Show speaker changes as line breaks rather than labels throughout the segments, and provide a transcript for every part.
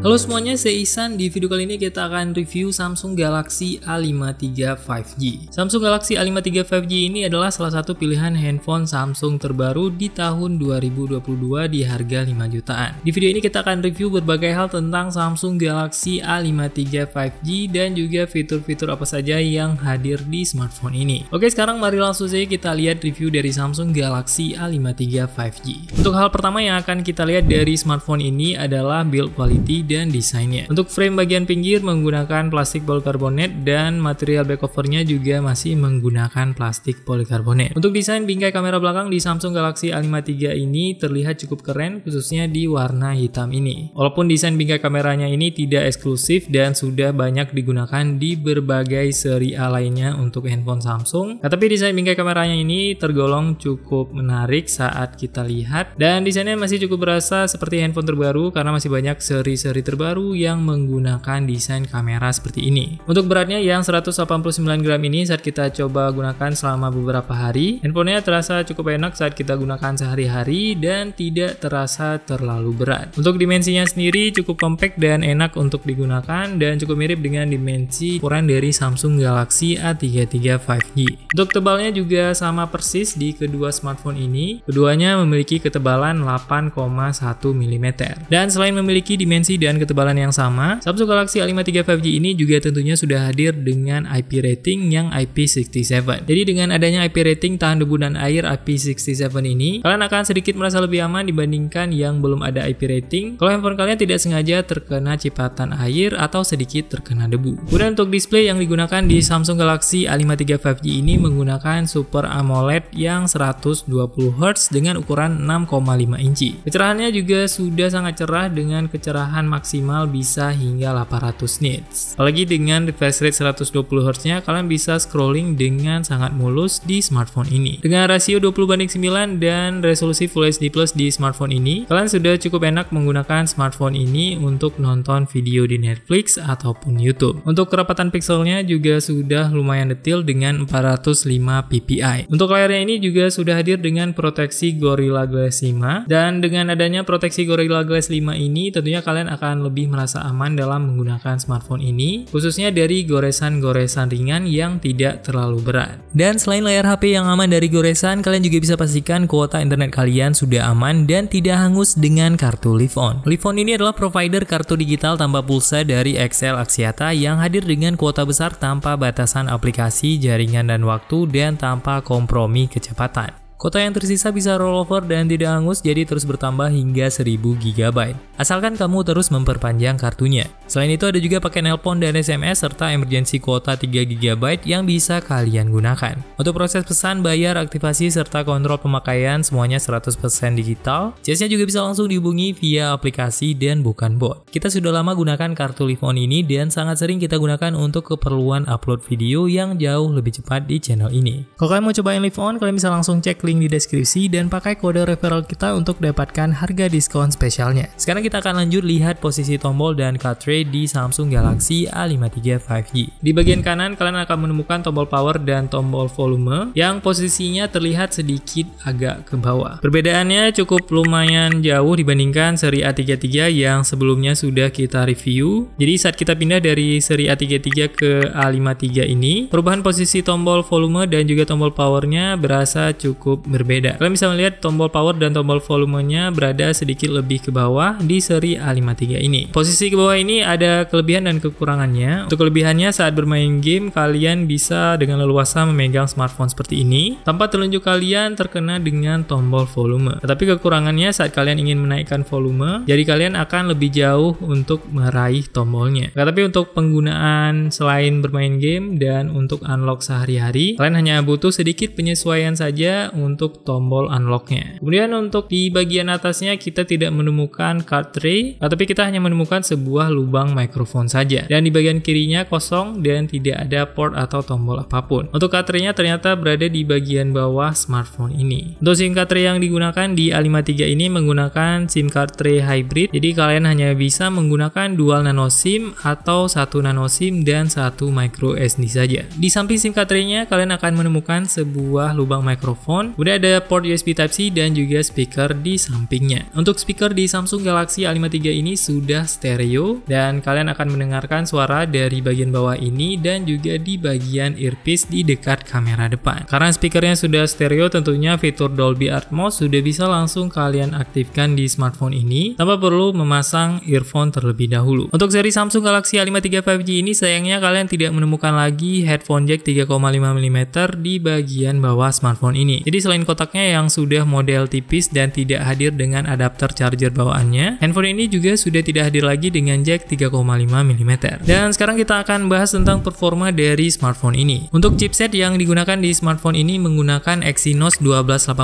Halo semuanya, saya Ihsan. Di video kali ini kita akan review Samsung Galaxy A53 5G. Samsung Galaxy A53 5G ini adalah salah satu pilihan handphone Samsung terbaru di tahun 2022 di harga 5 jutaan. Di video ini kita akan review berbagai hal tentang Samsung Galaxy A53 5G dan juga fitur-fitur apa saja yang hadir di smartphone ini. Oke, sekarang mari langsung saja kita lihat review dari Samsung Galaxy A53 5G. Untuk hal pertama yang akan kita lihat dari smartphone ini adalah build quality dan desainnya. Untuk frame bagian pinggir menggunakan plastik polikarbonat dan material back covernya juga masih menggunakan plastik polikarbonat. Untuk desain bingkai kamera belakang di Samsung Galaxy A53 ini terlihat cukup keren khususnya di warna hitam ini. Walaupun desain bingkai kameranya ini tidak eksklusif dan sudah banyak digunakan di berbagai seri A lainnya untuk handphone Samsung, tetapi tapi desain bingkai kameranya ini tergolong cukup menarik saat kita lihat dan desainnya masih cukup berasa seperti handphone terbaru karena masih banyak seri-seri seri terbaru yang menggunakan desain kamera seperti ini. Untuk beratnya yang 189 gram ini saat kita coba gunakan selama beberapa hari, handphonenya terasa cukup enak saat kita gunakan sehari-hari dan tidak terasa terlalu berat. Untuk dimensinya sendiri cukup compact dan enak untuk digunakan dan cukup mirip dengan dimensi ukuran dari Samsung Galaxy A33 5G. Untuk tebalnya juga sama persis di kedua smartphone ini, keduanya memiliki ketebalan 8,1 mm. Dan selain memiliki dimensi dan dengan ketebalan yang sama. Samsung Galaxy A53 5G ini juga tentunya sudah hadir dengan IP rating yang IP67. Jadi dengan adanya IP rating tahan debu dan air IP67 ini, kalian akan sedikit merasa lebih aman dibandingkan yang belum ada IP rating. Kalau handphone kalian tidak sengaja terkena cipatan air atau sedikit terkena debu. Kemudian untuk display yang digunakan di Samsung Galaxy A53 5G ini menggunakan Super AMOLED yang 120Hz dengan ukuran 6,5 inci. Kecerahannya juga sudah sangat cerah dengan kecerahan maksimal maksimal bisa hingga 800 nits. Apalagi dengan refresh rate 120Hz-nya, kalian bisa scrolling dengan sangat mulus di smartphone ini. Dengan rasio 20 banding 9 dan resolusi Full HD Plus di smartphone ini, kalian sudah cukup enak menggunakan smartphone ini untuk nonton video di Netflix ataupun YouTube. Untuk kerapatan pixelnya juga sudah lumayan detail dengan 405 ppi. Untuk layarnya ini juga sudah hadir dengan proteksi Gorilla Glass 5 dan dengan adanya proteksi Gorilla Glass 5 ini tentunya kalian akan akan lebih merasa aman dalam menggunakan smartphone ini, khususnya dari goresan-goresan ringan yang tidak terlalu berat. Dan selain layar HP yang aman dari goresan, kalian juga bisa pastikan kuota internet kalian sudah aman dan tidak hangus dengan kartu Livon. Livon ini adalah provider kartu digital tanpa pulsa dari XL Axiata yang hadir dengan kuota besar tanpa batasan aplikasi, jaringan, dan waktu, dan tanpa kompromi kecepatan. Kota yang tersisa bisa rollover dan tidak hangus jadi terus bertambah hingga 1000 GB. Asalkan kamu terus memperpanjang kartunya. Selain itu ada juga pakai nelpon dan SMS serta emergency kuota 3 GB yang bisa kalian gunakan. Untuk proses pesan, bayar, aktivasi, serta kontrol pemakaian semuanya 100% digital. Jasnya juga bisa langsung dihubungi via aplikasi dan bukan bot. Kita sudah lama gunakan kartu Livon ini dan sangat sering kita gunakan untuk keperluan upload video yang jauh lebih cepat di channel ini. Kalau kalian mau cobain Livon, kalian bisa langsung cek link di deskripsi dan pakai kode referral kita untuk dapatkan harga diskon spesialnya. Sekarang kita akan lanjut lihat posisi tombol dan cartridge di Samsung Galaxy A53 5G. Di bagian kanan kalian akan menemukan tombol power dan tombol volume yang posisinya terlihat sedikit agak ke bawah. Perbedaannya cukup lumayan jauh dibandingkan seri A33 yang sebelumnya sudah kita review. Jadi saat kita pindah dari seri A33 ke A53 ini, perubahan posisi tombol volume dan juga tombol powernya berasa cukup cukup berbeda. Kalian bisa melihat tombol power dan tombol volumenya berada sedikit lebih ke bawah di seri A53 ini. Posisi ke bawah ini ada kelebihan dan kekurangannya. Untuk kelebihannya saat bermain game, kalian bisa dengan leluasa memegang smartphone seperti ini, tanpa telunjuk kalian terkena dengan tombol volume. Tetapi kekurangannya saat kalian ingin menaikkan volume, jadi kalian akan lebih jauh untuk meraih tombolnya. Tetapi nah, untuk penggunaan selain bermain game dan untuk unlock sehari-hari, kalian hanya butuh sedikit penyesuaian saja untuk tombol unlocknya. Kemudian untuk di bagian atasnya kita tidak menemukan card tray, nah, tapi kita hanya menemukan sebuah lubang mikrofon saja. Dan di bagian kirinya kosong dan tidak ada port atau tombol apapun. Untuk card tray-nya ternyata berada di bagian bawah smartphone ini. Untuk SIM card tray yang digunakan di A53 ini menggunakan SIM card tray hybrid, jadi kalian hanya bisa menggunakan dual nano SIM atau satu nano SIM dan satu micro SD saja. Di samping SIM card tray-nya, kalian akan menemukan sebuah lubang mikrofon Kemudian ada port USB Type-C dan juga speaker di sampingnya. Untuk speaker di Samsung Galaxy A53 ini sudah stereo dan kalian akan mendengarkan suara dari bagian bawah ini dan juga di bagian earpiece di dekat kamera depan. Karena speakernya sudah stereo tentunya fitur Dolby Atmos sudah bisa langsung kalian aktifkan di smartphone ini tanpa perlu memasang earphone terlebih dahulu. Untuk seri Samsung Galaxy A53 5G ini sayangnya kalian tidak menemukan lagi headphone jack 3,5 mm di bagian bawah smartphone ini. Jadi selain kotaknya yang sudah model tipis dan tidak hadir dengan adapter charger bawaannya, handphone ini juga sudah tidak hadir lagi dengan jack 3,5 mm. Dan sekarang kita akan bahas tentang performa dari smartphone ini. Untuk chipset yang digunakan di smartphone ini menggunakan Exynos 1280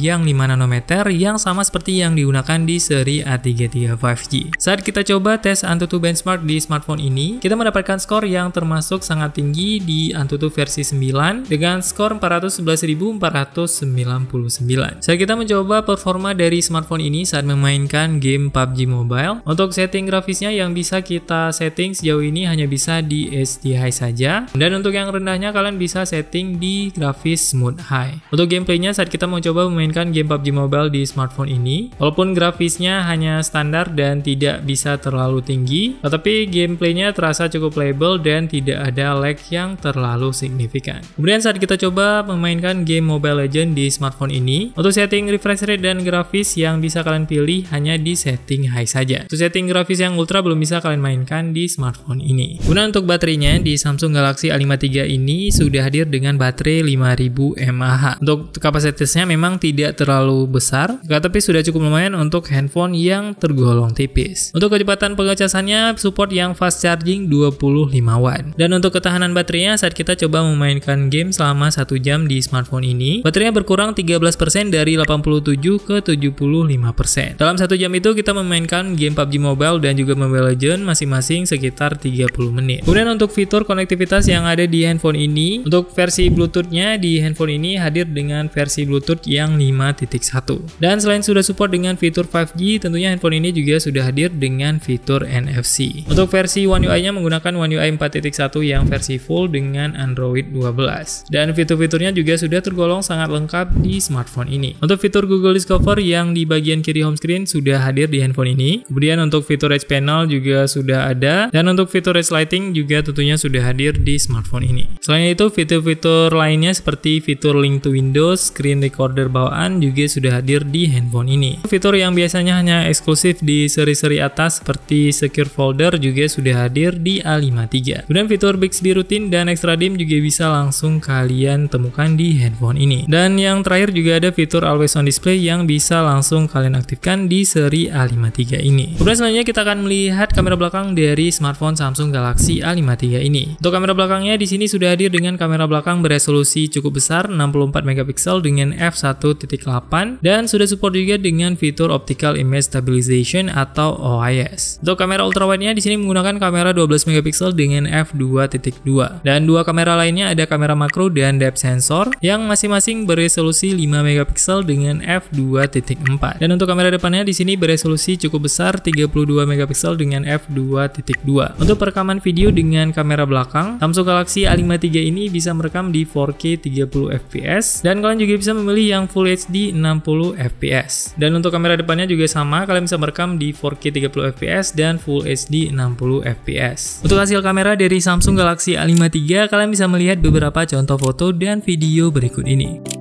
yang 5 nanometer yang sama seperti yang digunakan di seri A33 5G. Saat kita coba tes Antutu benchmark di smartphone ini, kita mendapatkan skor yang termasuk sangat tinggi di Antutu versi 9 dengan skor 411.400 99. Saya kita mencoba performa dari smartphone ini saat memainkan game PUBG Mobile. Untuk setting grafisnya yang bisa kita setting sejauh ini hanya bisa di SD High saja. Dan untuk yang rendahnya kalian bisa setting di grafis Mode High. Untuk gameplaynya saat kita mencoba memainkan game PUBG Mobile di smartphone ini, walaupun grafisnya hanya standar dan tidak bisa terlalu tinggi, tetapi gameplaynya terasa cukup playable dan tidak ada lag yang terlalu signifikan. Kemudian saat kita coba memainkan game Mobile Legends di smartphone ini. Untuk setting refresh rate dan grafis yang bisa kalian pilih hanya di setting high saja. Untuk setting grafis yang ultra belum bisa kalian mainkan di smartphone ini. Guna untuk baterainya di Samsung Galaxy A53 ini sudah hadir dengan baterai 5000 mAh. Untuk kapasitasnya memang tidak terlalu besar, tetapi sudah cukup lumayan untuk handphone yang tergolong tipis. Untuk kecepatan pengecasannya support yang fast charging 25 w Dan untuk ketahanan baterainya saat kita coba memainkan game selama satu jam di smartphone ini, baterainya berkurang 13% dari 87 ke 75%. Dalam satu jam itu kita memainkan game PUBG Mobile dan juga Mobile Legends masing-masing sekitar 30 menit. Kemudian untuk fitur konektivitas yang ada di handphone ini, untuk versi Bluetooth-nya di handphone ini hadir dengan versi Bluetooth yang 5.1. Dan selain sudah support dengan fitur 5G, tentunya handphone ini juga sudah hadir dengan fitur NFC. Untuk versi One UI-nya menggunakan One UI 4.1 yang versi full dengan Android 12. Dan fitur-fiturnya juga sudah tergolong sangat lengkap di smartphone ini. Untuk fitur Google Discover yang di bagian kiri homescreen sudah hadir di handphone ini. Kemudian untuk fitur Edge Panel juga sudah ada dan untuk fitur Edge Lighting juga tentunya sudah hadir di smartphone ini. Selain itu fitur-fitur lainnya seperti fitur Link to Windows, Screen Recorder bawaan juga sudah hadir di handphone ini. Fitur yang biasanya hanya eksklusif di seri-seri atas seperti Secure Folder juga sudah hadir di A53. Kemudian fitur Bixby Routine dan Extra Dim juga bisa langsung kalian temukan di handphone ini. Dan yang terakhir juga ada fitur always on display yang bisa langsung kalian aktifkan di seri A53 ini. Kemudian selanjutnya kita akan melihat kamera belakang dari smartphone Samsung Galaxy A53 ini. Untuk kamera belakangnya di sini sudah hadir dengan kamera belakang beresolusi cukup besar 64 megapiksel dengan f1.8 dan sudah support juga dengan fitur optical image stabilization atau OIS. Untuk kamera ultrawide-nya di sini menggunakan kamera 12 megapiksel dengan f2.2 dan dua kamera lainnya ada kamera makro dan depth sensor yang masing-masing beres beresolusi 5 megapiksel dengan f2.4. Dan untuk kamera depannya di sini beresolusi cukup besar 32 megapiksel dengan f2.2. Untuk perekaman video dengan kamera belakang, Samsung Galaxy A53 ini bisa merekam di 4K 30 fps dan kalian juga bisa memilih yang Full HD 60 fps. Dan untuk kamera depannya juga sama, kalian bisa merekam di 4K 30 fps dan Full HD 60 fps. Untuk hasil kamera dari Samsung Galaxy A53, kalian bisa melihat beberapa contoh foto dan video berikut ini.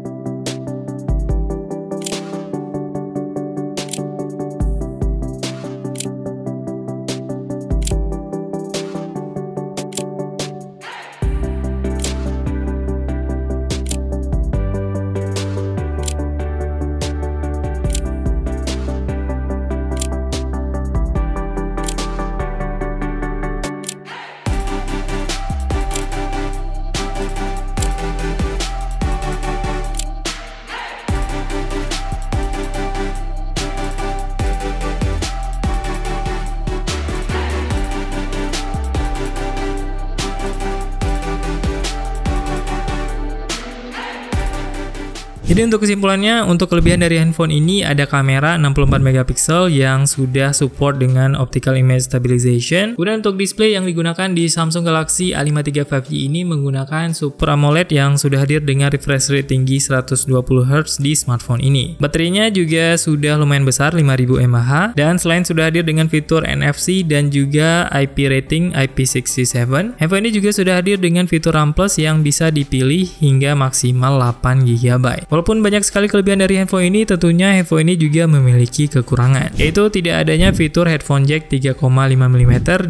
Jadi untuk kesimpulannya, untuk kelebihan dari handphone ini ada kamera 64 mp yang sudah support dengan optical image stabilization. Kemudian untuk display yang digunakan di Samsung Galaxy A53 5G ini menggunakan Super AMOLED yang sudah hadir dengan refresh rate tinggi 120Hz di smartphone ini. Baterainya juga sudah lumayan besar 5000 mAh dan selain sudah hadir dengan fitur NFC dan juga IP rating IP67, handphone ini juga sudah hadir dengan fitur RAM Plus yang bisa dipilih hingga maksimal 8 GB. Walaupun banyak sekali kelebihan dari handphone ini, tentunya handphone ini juga memiliki kekurangan, yaitu tidak adanya fitur headphone jack 3,5 mm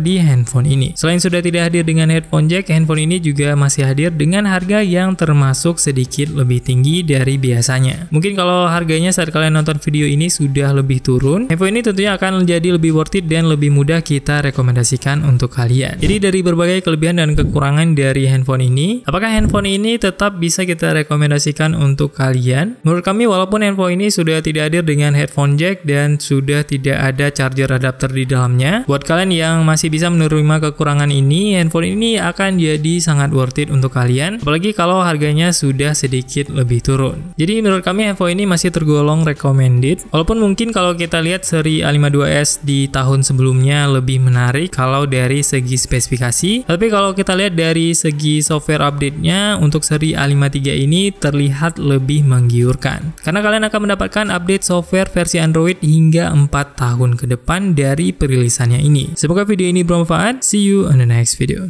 di handphone ini. Selain sudah tidak hadir dengan headphone jack, handphone ini juga masih hadir dengan harga yang termasuk sedikit lebih tinggi dari biasanya. Mungkin kalau harganya saat kalian nonton video ini sudah lebih turun, handphone ini tentunya akan menjadi lebih worth it dan lebih mudah kita rekomendasikan untuk kalian. Jadi dari berbagai kelebihan dan kekurangan dari handphone ini, apakah handphone ini tetap bisa kita rekomendasikan untuk kalian? kalian. Menurut kami walaupun handphone ini sudah tidak hadir dengan headphone jack dan sudah tidak ada charger adapter di dalamnya, buat kalian yang masih bisa menerima kekurangan ini, handphone ini akan jadi sangat worth it untuk kalian, apalagi kalau harganya sudah sedikit lebih turun. Jadi menurut kami handphone ini masih tergolong recommended, walaupun mungkin kalau kita lihat seri A52s di tahun sebelumnya lebih menarik kalau dari segi spesifikasi, tapi kalau kita lihat dari segi software update-nya untuk seri A53 ini terlihat lebih lebih menggiurkan. Karena kalian akan mendapatkan update software versi Android hingga 4 tahun ke depan dari perilisannya ini. Semoga video ini bermanfaat. See you on the next video.